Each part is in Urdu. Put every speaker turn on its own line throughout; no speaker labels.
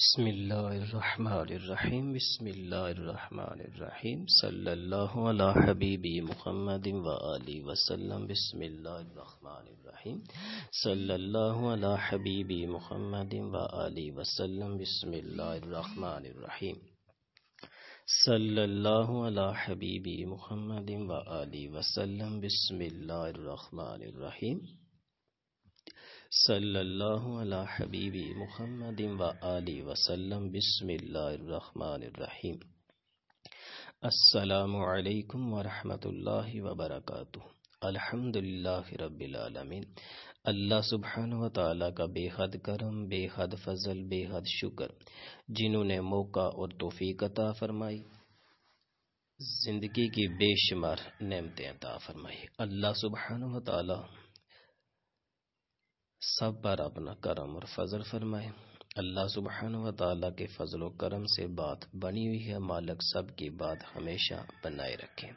بسم اللہ الرحمن الرحیم بسم اللہ الرحمن الرحیم صلی اللّہ اللہ حبیبی محمد و علی وسلم بسم اللہ الرحمن الرحیم صلی اللہ علی حبیبی محمد و علی وسلم بسم اللہ الرحمن الرحیم صلی اللہ علی حبیبی محمد و علی وسلم بسم اللہ الرحمن الرحیم صلی اللہ علیہ و علی وسلم بسم اللہ الرحمن الرحیم السلام علیکم ورحمۃ اللہ وبرکاتہ الحمد اللہ رب العالمین اللہ سبحانہ و تعالیٰ کا بے حد کرم بے حد فضل بے حد شکر جنہوں نے موقع اور توفیق عطا فرمائی زندگی کی بے شمار نعمتیں عطا فرمائی اللہ سبحان و تعالیٰ سب پر اپنا کرم اور فضل فرمائے اللہ سبحانہ و تعالیٰ کے فضل و کرم سے بات بنی ہوئی ہے مالک سب کی بات ہمیشہ بنائے رکھیں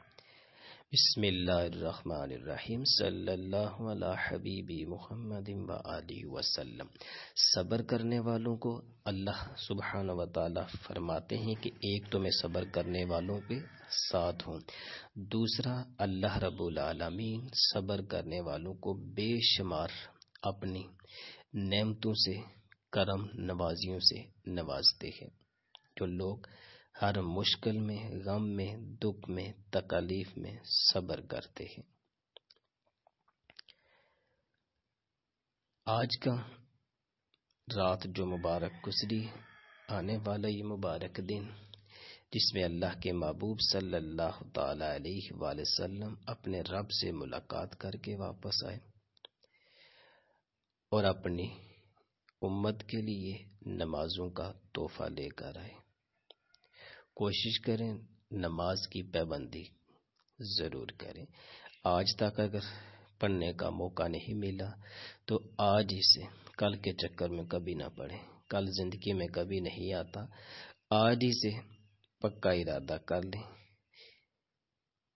بسم اللہ اللہ الرحمن الرحیم صلی محمد و علی وسلم صبر کرنے والوں کو اللہ سبحانہ و تعالیٰ فرماتے ہیں کہ ایک تو میں صبر کرنے والوں کے ساتھ ہوں دوسرا اللہ رب العالمین صبر کرنے والوں کو بے شمار اپنی نعمتوں سے کرم نوازیوں سے نوازتے ہیں جو لوگ ہر مشکل میں غم میں تکالیف میں صبر کرتے ہیں آج کا رات جو مبارک گزری آنے والا یہ مبارک دن جس میں اللہ کے محبوب صلی اللہ تعالی علیہ وآلہ وسلم اپنے رب سے ملاقات کر کے واپس آئے اور اپنی امت کے لیے نمازوں کا تحفہ لے کر آئے کوشش کریں نماز کی پابندی ضرور کریں آج تک اگر پڑھنے کا موقع نہیں ملا تو آج ہی سے کل کے چکر میں کبھی نہ پڑھیں کل زندگی میں کبھی نہیں آتا آج ہی سے پکا ارادہ کر لیں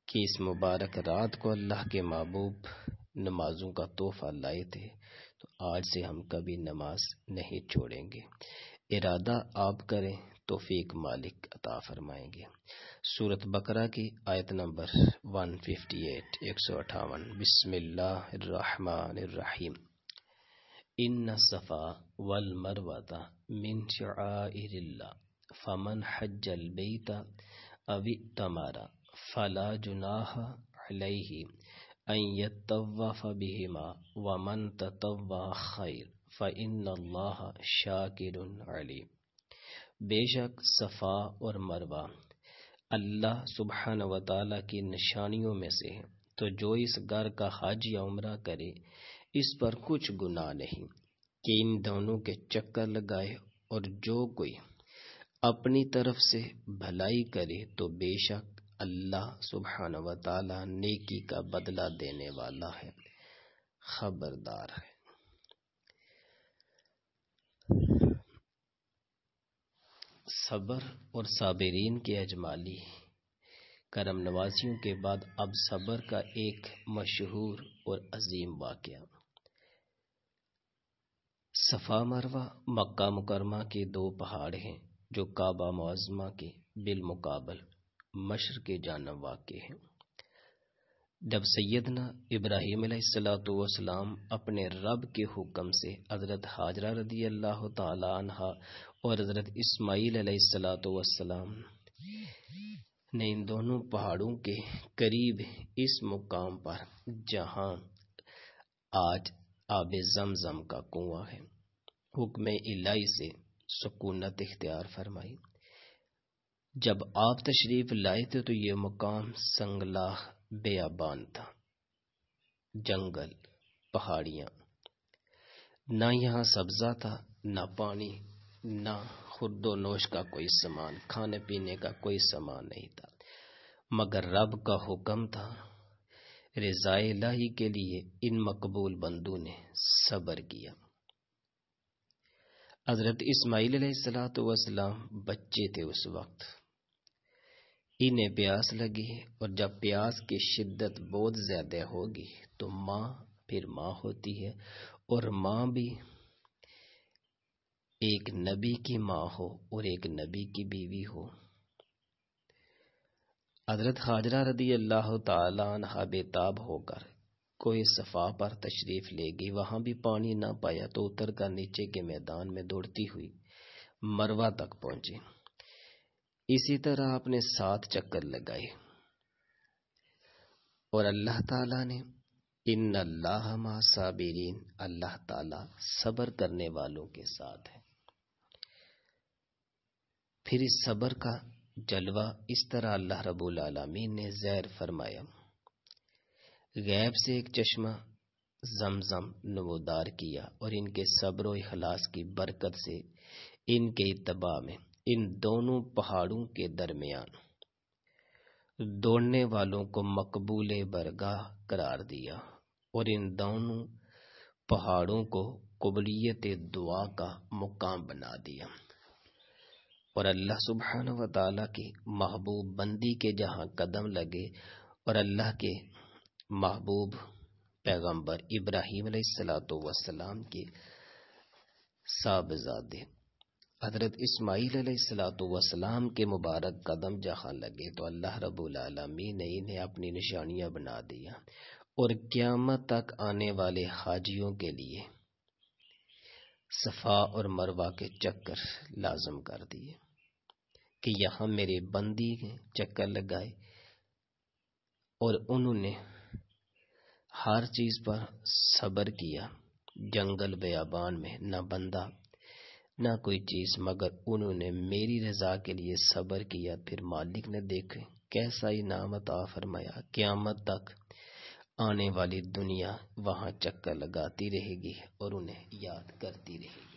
کہ اس مبارک رات کو اللہ کے محبوب نمازوں کا تحفہ لائے تھے تو آج سے ہم کبھی نماز نہیں چھوڑیں گے ارادہ آپ کریں توفیق مالک عطا فرمائیں گے کی آیت نمبر 158 158 بسم اللہ الرحمن الرحیم ان صفا من شعائر اللہ فمن حج البیت اوی تمارا فلا جناح علیہی فہما و من تا خیر اللہ شاکر شاک بے شک صفا اور مروہ اللہ سبحان و تعالیٰ کی نشانیوں میں سے تو جو اس گھر کا یا عمرہ کرے اس پر کچھ گناہ نہیں کہ ان دونوں کے چکر لگائے اور جو کوئی اپنی طرف سے بھلائی کرے تو بے شک اللہ سبحانہ و تعالی نیکی کا بدلہ دینے والا ہے ہے خبردار صبر اور صابرین کے اجمالی کرم نوازیوں کے بعد اب صبر کا ایک مشہور اور عظیم واقعہ صفا مروہ مکہ مکرمہ کے دو پہاڑ ہیں جو کعبہ معظمہ کے بالمقابل مشر کے جانب واقع ہے جب سیدنا ابراہیم علیہ السلاۃ والسلام اپنے رب کے حکم سے حضرت حاجرہ رضی اللہ تعالی عنہ اور حضرت اسماعیل علیہ السلاۃ والسلام نے ان دونوں پہاڑوں کے قریب اس مقام پر جہاں آج آب زم زم کا کنواں ہے حکم الہی سے سکونت اختیار فرمائی جب آپ تشریف لائے تھے تو یہ مقام سنگلاخ بیابان تھا جنگل پہاڑیاں نہ یہاں سبزہ تھا نہ پانی نہ خرد و نوش کا کوئی سامان کھانے پینے کا کوئی سامان نہیں تھا مگر رب کا حکم تھا رضائے الہی کے لیے ان مقبول بندوں نے صبر کیا حضرت اسماعیل علیہ السلاۃ وسلام بچے تھے اس وقت انہیں پیاس لگی اور جب پیاس کی شدت بہت زیادہ ہوگی تو ماں پھر ماں ہوتی ہے اور ماں بھی ایک نبی کی ماں ہو اور ایک نبی کی بیوی ہو حضرت حاجرہ رضی اللہ تعالی تاب ہو کر کوئی صفا پر تشریف لے گی وہاں بھی پانی نہ پایا تو اتر کر نیچے کے میدان میں دوڑتی ہوئی مروا تک پہنچی اسی طرح آپ نے سات چکر لگائے اور اللہ تعالی نے ان اللہ اللہ ما صابرین صبر کرنے والوں کے ساتھ ہے پھر اس صبر کا جلوہ اس طرح اللہ رب العالمین نے زیر فرمایا غیب سے ایک چشمہ زمزم نمودار کیا اور ان کے صبر و اخلاص کی برکت سے ان کے اتباع میں ان دونوں پہاڑوں کے درمیان دوڑنے والوں کو مقبول برگاہ قرار دیا اور ان دونوں پہاڑوں کو قبلیت دعا کا مقام بنا دیا اور اللہ سبحان و تعالی کی محبوب بندی کے جہاں قدم لگے اور اللہ کے محبوب پیغمبر ابراہیم علیہ السلاۃ وسلام کے صاحبزادے حضرت اسماعیل علیہ السلاۃ والسلام کے مبارک قدم جہاں لگے تو اللہ رب العالمی اپنی نشانیاں بنا دیا اور قیامت تک آنے والے حاجیوں کے لیے صفا اور مروا کے چکر لازم کر دیے کہ یہاں میرے بندی چکر لگائے اور انہوں نے ہر چیز پر صبر کیا جنگل بیابان میں نہ بندہ نہ کوئی چیز مگر انہوں نے میری رضا کے لیے صبر کیا پھر مالک نے دیکھے کیسا انعام آ فرمایا قیامت تک آنے والی دنیا وہاں چکر لگاتی رہے گی اور انہیں یاد کرتی رہے گی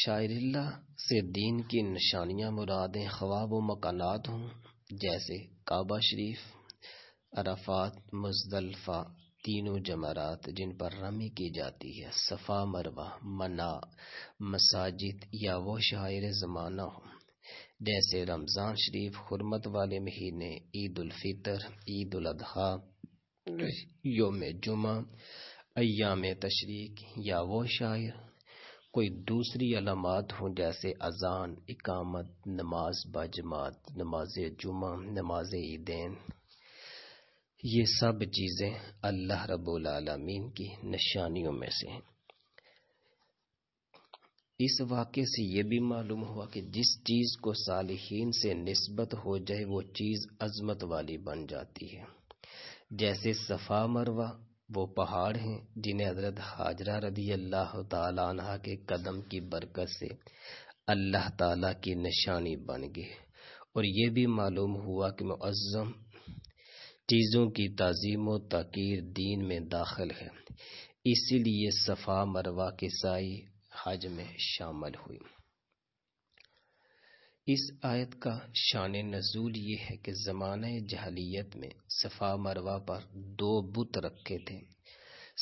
شاعر اللہ سے دین کی نشانیاں مرادیں خواب و مکانات ہوں جیسے کعبہ شریف عرفات مزدلفہ تینوں جمرات جن پر رمی کی جاتی ہے صفا مروہ منا مساجد یا وہ شاعر زمانہ ہوں جیسے رمضان شریف حرمت والے مہینے عید الفطر عید الاضحیٰ یوم جمعہ ایام تشریق یا وہ شاعر کوئی دوسری علامات ہوں جیسے اذان اقامت نماز باجماعت نماز جمعہ نماز عیدین یہ سب چیزیں اللہ رب العالمین کی نشانیوں میں سے ہیں اس واقعے سے یہ بھی معلوم ہوا کہ جس چیز کو صالحین سے نسبت ہو جائے وہ چیز عظمت والی بن جاتی ہے جیسے صفا مروا وہ پہاڑ ہیں جنہیں حضرت حاجرہ رضی اللہ تعالی عنہ کے قدم کی برکت سے اللہ تعالی کی نشانی بن گئے اور یہ بھی معلوم ہوا کہ معظم چیزوں کی تعظیم و تقیر دین میں داخل ہے اسی لیے صفا مروا سائی حج میں شامل ہوئی اس آیت کا شان نزول یہ ہے کہ زمانہ جہلیت میں صفا مروا پر دو بت رکھے تھے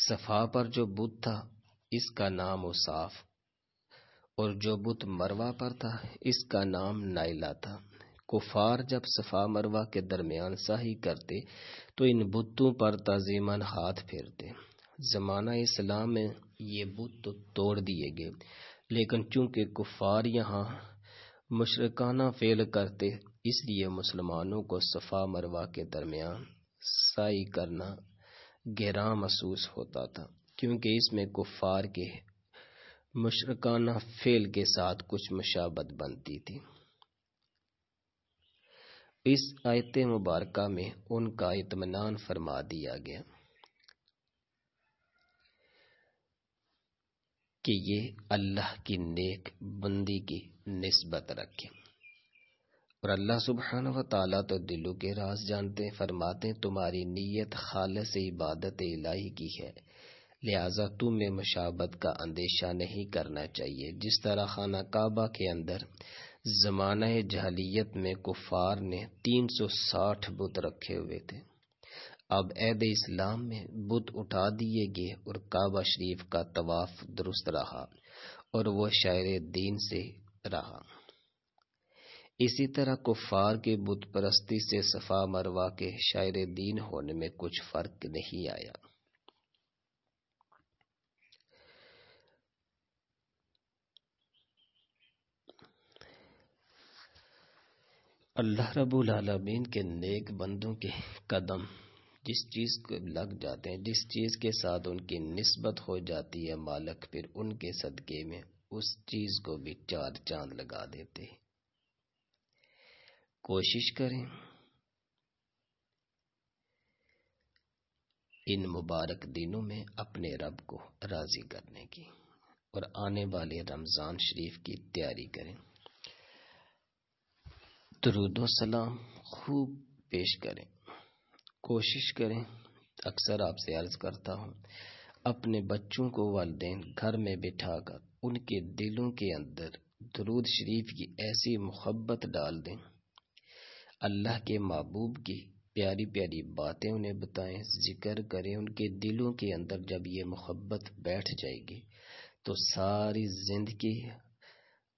صفا پر جو بت تھا اس کا نام اصاف اور جو بت مروا پر تھا اس کا نام نائلہ تھا کفار جب صفا مروہ کے درمیان سای کرتے تو ان بتوں پر تعظیمن ہاتھ پھیرتے زمانہ اسلام میں یہ بت تو توڑ دیے گئے لیکن چونکہ کفار یہاں مشرکانہ فعل کرتے اس لیے مسلمانوں کو صفا مروہ کے درمیان سائی کرنا گہرا محسوس ہوتا تھا کیونکہ اس میں کفار کے مشرکانہ فعل کے ساتھ کچھ مشابت بنتی تھی اس آیت مبارکہ میں ان کا اطمینان فرما دیا گیا کہ یہ اللہ کی نیک بندی کی نسبت رکھے اور اللہ سبحان و تعالیٰ تو دلوں کے راز جانتے فرماتے تمہاری نیت خالص عبادت الہی کی ہے لہذا تمہیں مشابت کا اندیشہ نہیں کرنا چاہیے جس طرح خانہ کعبہ کے اندر زمانہ جہلیت میں کفار نے تین سو ساٹھ بت رکھے ہوئے تھے اب عید اسلام میں بت اٹھا دیے گئے اور کعبہ شریف کا طواف درست رہا اور وہ شاعر دین سے رہا اسی طرح کفار کے بت پرستی سے صفا مروا کے شاعر دین ہونے میں کچھ فرق نہیں آیا اللہ رب العالمین کے نیک بندوں کے قدم جس چیز کو لگ جاتے ہیں جس چیز کے ساتھ ان کی نسبت ہو جاتی ہے مالک پھر ان کے صدقے میں اس چیز کو بھی چار چاند لگا دیتے کوشش کریں ان مبارک دنوں میں اپنے رب کو راضی کرنے کی اور آنے والے رمضان شریف کی تیاری کریں درود و سلام خوب پیش کریں کوشش کریں اکثر آپ سے عرض کرتا ہوں اپنے بچوں کو والدین گھر میں بٹھا کر ان کے دلوں کے اندر درود شریف کی ایسی محبت ڈال دیں اللہ کے محبوب کی پیاری پیاری باتیں انہیں بتائیں ذکر کریں ان کے دلوں کے اندر جب یہ محبت بیٹھ جائے گی تو ساری زندگی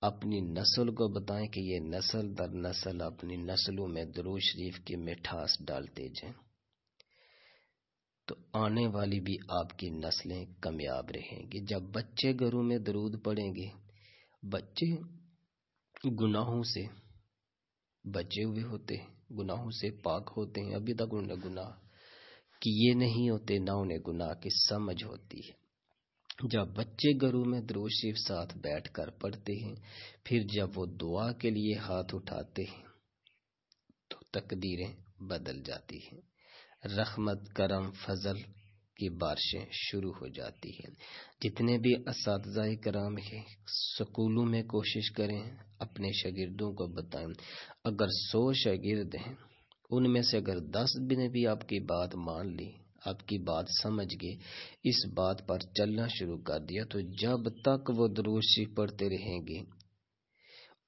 اپنی نسل کو بتائیں کہ یہ نسل در نسل اپنی نسلوں میں درو شریف کی مٹھاس ڈالتے جائیں تو آنے والی بھی آپ کی نسلیں کامیاب رہیں گی جب بچے گھروں میں درود پڑیں گے بچے گناہوں سے بچے ہوئے ہوتے گناہوں سے پاک ہوتے ہیں ابھی تک گناہ کیے یہ نہیں ہوتے نہ انہیں گناہ کی سمجھ ہوتی ہے جب بچے گھروں میں شریف ساتھ بیٹھ کر پڑھتے ہیں پھر جب وہ دعا کے لیے ہاتھ اٹھاتے ہیں تو تقدیریں بدل جاتی ہیں رحمت کرم فضل کی بارشیں شروع ہو جاتی ہیں جتنے بھی اساتذہ کرام ہیں سکولوں میں کوشش کریں اپنے شاگردوں کو بتائیں اگر سو شاگرد ہیں ان میں سے اگر دس بھی نے بھی آپ کی بات مان لی آپ کی بات سمجھ گئے اس بات پر چلنا شروع کر دیا تو جب تک وہ دروشی پڑھتے رہیں گے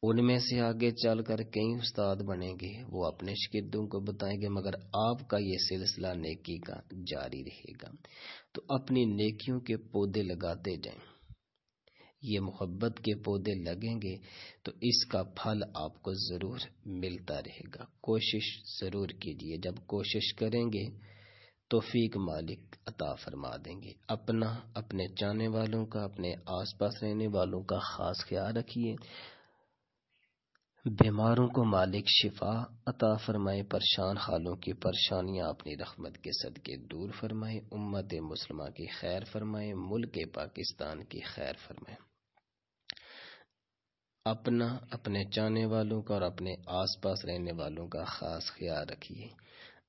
ان میں سے آگے چل کر کئی استاد بنیں گے وہ اپنے شکردوں کو بتائیں گے مگر آپ کا یہ سلسلہ نیکی کا جاری رہے گا تو اپنی نیکیوں کے پودے لگاتے جائیں یہ محبت کے پودے لگیں گے تو اس کا پھل آپ کو ضرور ملتا رہے گا کوشش ضرور کیجیے جب کوشش کریں گے توفیق مالک عطا فرما دیں گے اپنا اپنے والوں والوں کا کا اپنے آس پاس رہنے خاص خیال رکھیے بیماروں کو مالک شفا عطا فرمائے پریشان حالوں کی پریشانیاں اپنی رحمت کے صدقے دور فرمائے امت مسلمہ کی خیر فرمائے ملک پاکستان کی خیر فرمائے اپنا اپنے چاہنے والوں کا اور اپنے آس پاس رہنے والوں کا خاص خیال رکھیے